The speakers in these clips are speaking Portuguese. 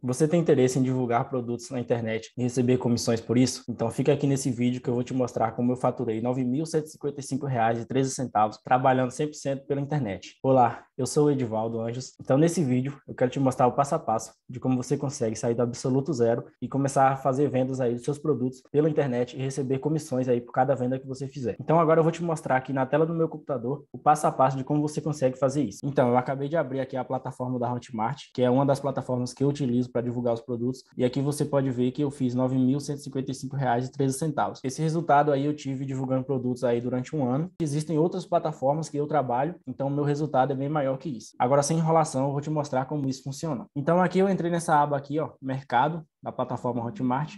Você tem interesse em divulgar produtos na internet e receber comissões por isso? Então fica aqui nesse vídeo que eu vou te mostrar como eu faturei R$ 9.155,13 trabalhando 100% pela internet. Olá, eu sou o Edivaldo Anjos. Então nesse vídeo eu quero te mostrar o passo a passo de como você consegue sair do absoluto zero e começar a fazer vendas aí dos seus produtos pela internet e receber comissões aí por cada venda que você fizer. Então agora eu vou te mostrar aqui na tela do meu computador o passo a passo de como você consegue fazer isso. Então eu acabei de abrir aqui a plataforma da Hotmart, que é uma das plataformas que eu utilizo para divulgar os produtos. E aqui você pode ver que eu fiz R$ 9.155,13. Esse resultado aí eu tive divulgando produtos aí durante um ano. Existem outras plataformas que eu trabalho, então meu resultado é bem maior que isso. Agora, sem enrolação, eu vou te mostrar como isso funciona. Então aqui eu entrei nessa aba aqui, ó, mercado, da plataforma Hotmart,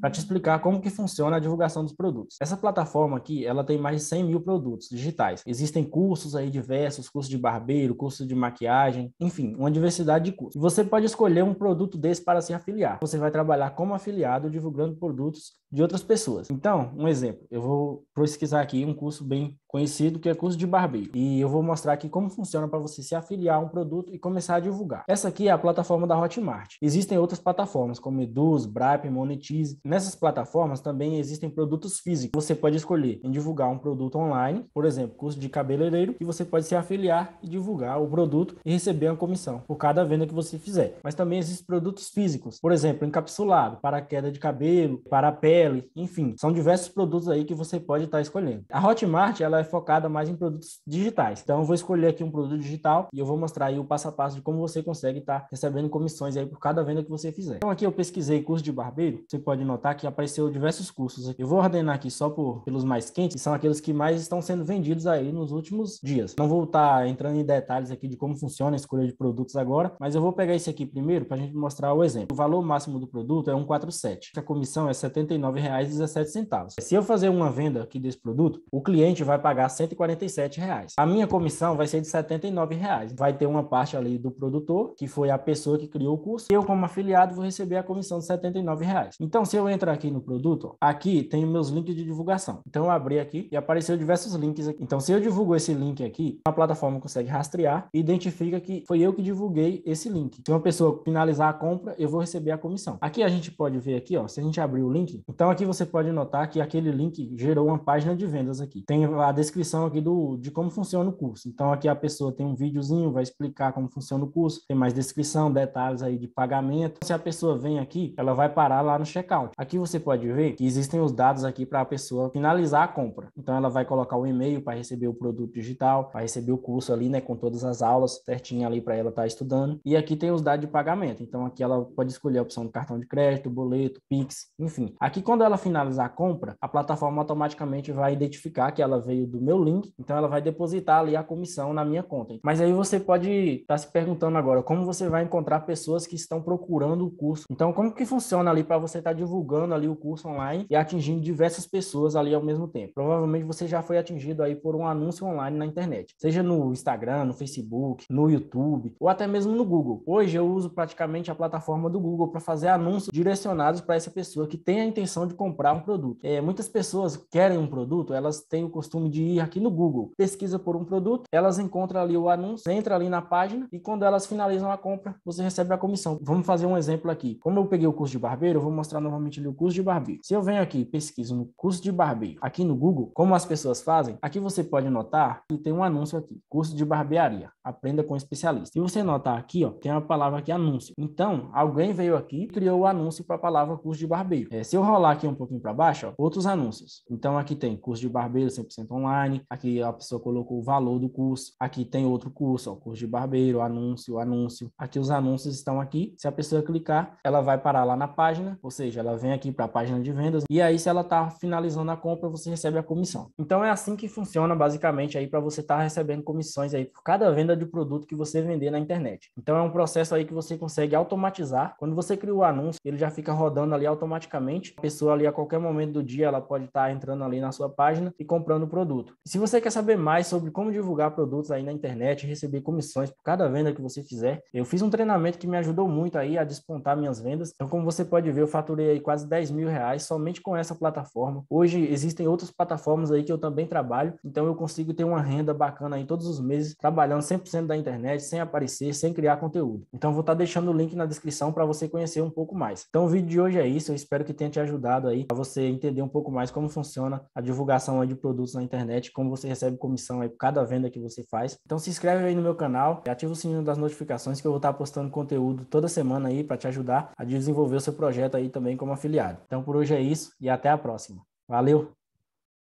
para te explicar como que funciona a divulgação dos produtos. Essa plataforma aqui, ela tem mais de 100 mil produtos digitais. Existem cursos aí diversos, curso de barbeiro, curso de maquiagem, enfim, uma diversidade de cursos. você pode escolher um produto desse para se afiliar. Você vai trabalhar como afiliado divulgando produtos de outras pessoas. Então, um exemplo, eu vou pesquisar aqui um curso bem conhecido que é curso de barbeiro. E eu vou mostrar aqui como funciona para você se afiliar a um produto e começar a divulgar. Essa aqui é a plataforma da Hotmart. Existem outras plataformas como Eduz, Bripe, Monetize, Nessas plataformas também existem produtos físicos. Você pode escolher em divulgar um produto online, por exemplo, curso de cabeleireiro, e você pode se afiliar e divulgar o produto e receber uma comissão por cada venda que você fizer. Mas também existem produtos físicos, por exemplo, encapsulado para queda de cabelo, para pele, enfim, são diversos produtos aí que você pode estar escolhendo. A Hotmart ela é focada mais em produtos digitais. Então eu vou escolher aqui um produto digital e eu vou mostrar aí o passo a passo de como você consegue estar recebendo comissões aí por cada venda que você fizer. Então aqui eu pesquisei curso de barbeiro, você pode notar que apareceu diversos cursos. Eu vou ordenar aqui só por, pelos mais quentes, que são aqueles que mais estão sendo vendidos aí nos últimos dias. Não vou estar tá entrando em detalhes aqui de como funciona a escolha de produtos agora, mas eu vou pegar esse aqui primeiro para a gente mostrar o exemplo. O valor máximo do produto é 147. A comissão é R$ 79,17. Se eu fazer uma venda aqui desse produto, o cliente vai pagar R$ 147. Reais. A minha comissão vai ser de R$ 79. Reais. Vai ter uma parte ali do produtor, que foi a pessoa que criou o curso. Eu, como afiliado, vou receber a comissão de R$ 79. Reais. Então, se eu eu entrar aqui no produto, aqui tem meus links de divulgação. Então eu abri aqui e apareceu diversos links aqui. Então se eu divulgo esse link aqui, a plataforma consegue rastrear e identifica que foi eu que divulguei esse link. Se uma pessoa finalizar a compra, eu vou receber a comissão. Aqui a gente pode ver aqui, ó, se a gente abrir o link, então aqui você pode notar que aquele link gerou uma página de vendas aqui. Tem a descrição aqui do de como funciona o curso. Então aqui a pessoa tem um videozinho, vai explicar como funciona o curso, tem mais descrição, detalhes aí de pagamento. Se a pessoa vem aqui, ela vai parar lá no checkout. Aqui você pode ver que existem os dados aqui para a pessoa finalizar a compra. Então ela vai colocar o e-mail para receber o produto digital, para receber o curso ali, né, com todas as aulas certinho ali para ela estar tá estudando. E aqui tem os dados de pagamento. Então aqui ela pode escolher a opção de cartão de crédito, boleto, Pix, enfim. Aqui quando ela finalizar a compra, a plataforma automaticamente vai identificar que ela veio do meu link, então ela vai depositar ali a comissão na minha conta. Mas aí você pode estar tá se perguntando agora como você vai encontrar pessoas que estão procurando o curso. Então como que funciona ali para você estar tá divulgando divulgando ali o curso online e atingindo diversas pessoas ali ao mesmo tempo. Provavelmente você já foi atingido aí por um anúncio online na internet, seja no Instagram, no Facebook, no YouTube ou até mesmo no Google. Hoje eu uso praticamente a plataforma do Google para fazer anúncios direcionados para essa pessoa que tem a intenção de comprar um produto. É, muitas pessoas querem um produto, elas têm o costume de ir aqui no Google, pesquisa por um produto, elas encontram ali o anúncio, entra ali na página e quando elas finalizam a compra, você recebe a comissão. Vamos fazer um exemplo aqui. Como eu peguei o curso de barbeiro, eu vou mostrar novamente compartilho o curso de barbeiro. Se eu venho aqui e pesquiso no curso de barbeiro, aqui no Google, como as pessoas fazem, aqui você pode notar que tem um anúncio aqui, curso de barbearia, aprenda com um especialista. E você notar aqui, ó, tem uma palavra aqui, anúncio. Então, alguém veio aqui e criou o anúncio para a palavra curso de barbeiro. É, se eu rolar aqui um pouquinho para baixo, ó, outros anúncios. Então, aqui tem curso de barbeiro 100% online, aqui a pessoa colocou o valor do curso, aqui tem outro curso, ó, curso de barbeiro, anúncio, anúncio. Aqui os anúncios estão aqui. Se a pessoa clicar, ela vai parar lá na página, ou seja, ela vem vem aqui para a página de vendas e aí se ela está finalizando a compra, você recebe a comissão. Então é assim que funciona basicamente aí para você estar tá recebendo comissões aí por cada venda de produto que você vender na internet. Então é um processo aí que você consegue automatizar. Quando você cria o anúncio, ele já fica rodando ali automaticamente. A pessoa ali a qualquer momento do dia ela pode estar tá entrando ali na sua página e comprando o produto. se você quer saber mais sobre como divulgar produtos aí na internet e receber comissões por cada venda que você fizer, eu fiz um treinamento que me ajudou muito aí a despontar minhas vendas. Então como você pode ver, eu faturei aí quase 10 mil reais somente com essa plataforma. Hoje existem outras plataformas aí que eu também trabalho, então eu consigo ter uma renda bacana aí todos os meses, trabalhando 100% da internet, sem aparecer, sem criar conteúdo. Então vou estar tá deixando o link na descrição para você conhecer um pouco mais. Então o vídeo de hoje é isso, eu espero que tenha te ajudado aí a você entender um pouco mais como funciona a divulgação de produtos na internet, como você recebe comissão aí por cada venda que você faz. Então se inscreve aí no meu canal, ativa o sininho das notificações que eu vou estar tá postando conteúdo toda semana aí para te ajudar a desenvolver o seu projeto aí também como afiliado. Então por hoje é isso e até a próxima. Valeu!